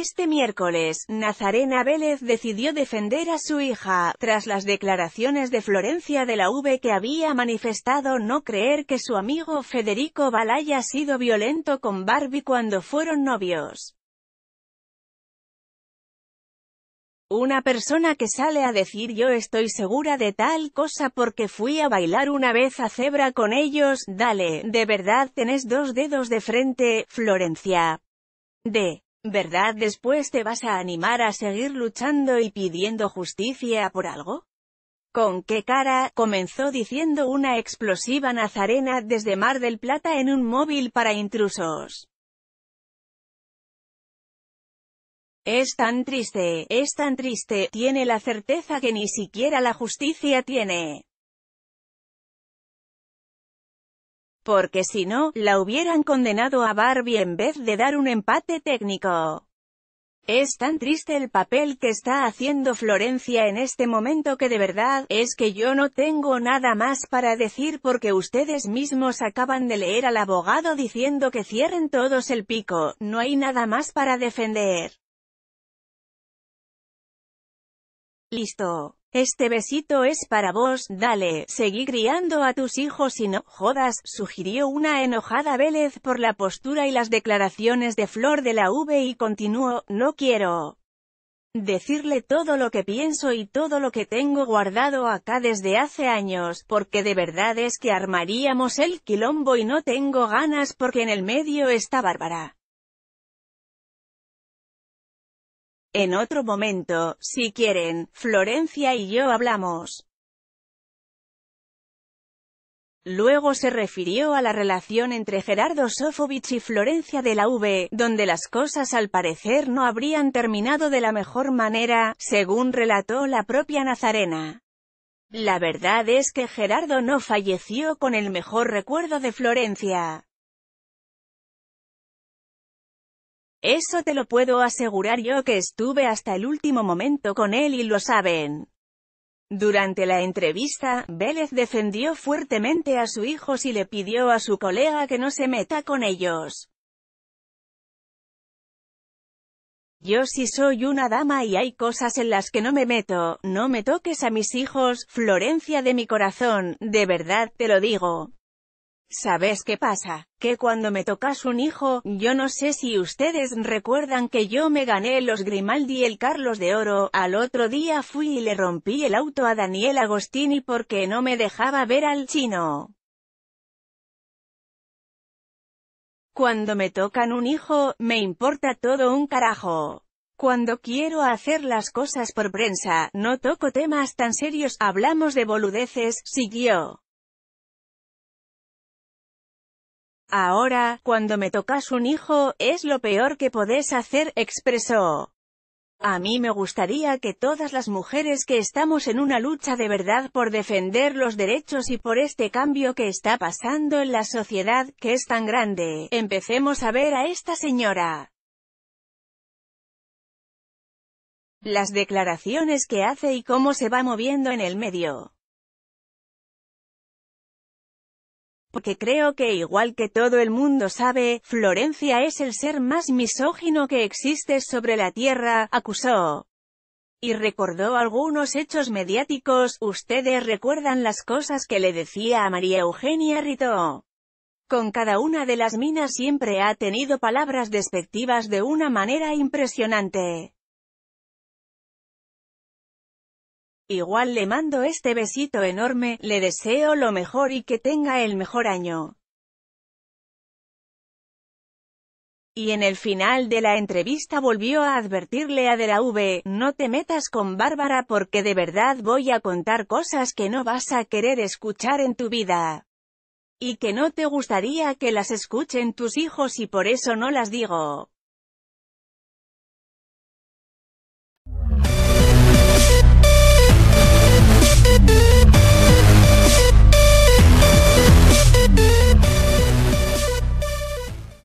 Este miércoles, Nazarena Vélez decidió defender a su hija, tras las declaraciones de Florencia de la V que había manifestado no creer que su amigo Federico Val haya sido violento con Barbie cuando fueron novios. Una persona que sale a decir yo estoy segura de tal cosa porque fui a bailar una vez a cebra con ellos, dale, de verdad tenés dos dedos de frente, Florencia. D. ¿Verdad después te vas a animar a seguir luchando y pidiendo justicia por algo? ¿Con qué cara? comenzó diciendo una explosiva nazarena desde Mar del Plata en un móvil para intrusos. Es tan triste, es tan triste, tiene la certeza que ni siquiera la justicia tiene. porque si no, la hubieran condenado a Barbie en vez de dar un empate técnico. Es tan triste el papel que está haciendo Florencia en este momento que de verdad, es que yo no tengo nada más para decir porque ustedes mismos acaban de leer al abogado diciendo que cierren todos el pico, no hay nada más para defender. Listo. Este besito es para vos, dale, seguí criando a tus hijos y no jodas, sugirió una enojada Vélez por la postura y las declaraciones de Flor de la V y continuó, no quiero decirle todo lo que pienso y todo lo que tengo guardado acá desde hace años, porque de verdad es que armaríamos el quilombo y no tengo ganas porque en el medio está Bárbara. En otro momento, si quieren, Florencia y yo hablamos. Luego se refirió a la relación entre Gerardo Sofovich y Florencia de la V, donde las cosas al parecer no habrían terminado de la mejor manera, según relató la propia Nazarena. La verdad es que Gerardo no falleció con el mejor recuerdo de Florencia. Eso te lo puedo asegurar yo que estuve hasta el último momento con él y lo saben. Durante la entrevista, Vélez defendió fuertemente a su hijo y le pidió a su colega que no se meta con ellos. Yo sí soy una dama y hay cosas en las que no me meto, no me toques a mis hijos, Florencia de mi corazón, de verdad te lo digo. ¿Sabes qué pasa? Que cuando me tocas un hijo, yo no sé si ustedes recuerdan que yo me gané los Grimaldi y el Carlos de Oro, al otro día fui y le rompí el auto a Daniel Agostini porque no me dejaba ver al chino. Cuando me tocan un hijo, me importa todo un carajo. Cuando quiero hacer las cosas por prensa, no toco temas tan serios, hablamos de boludeces, siguió. Ahora, cuando me tocas un hijo, es lo peor que podés hacer, expresó. A mí me gustaría que todas las mujeres que estamos en una lucha de verdad por defender los derechos y por este cambio que está pasando en la sociedad, que es tan grande, empecemos a ver a esta señora. Las declaraciones que hace y cómo se va moviendo en el medio. porque creo que igual que todo el mundo sabe, Florencia es el ser más misógino que existe sobre la Tierra, acusó. Y recordó algunos hechos mediáticos, ustedes recuerdan las cosas que le decía a María Eugenia Ritó. Con cada una de las minas siempre ha tenido palabras despectivas de una manera impresionante. Igual le mando este besito enorme, le deseo lo mejor y que tenga el mejor año. Y en el final de la entrevista volvió a advertirle a De la V, no te metas con Bárbara porque de verdad voy a contar cosas que no vas a querer escuchar en tu vida. Y que no te gustaría que las escuchen tus hijos y por eso no las digo.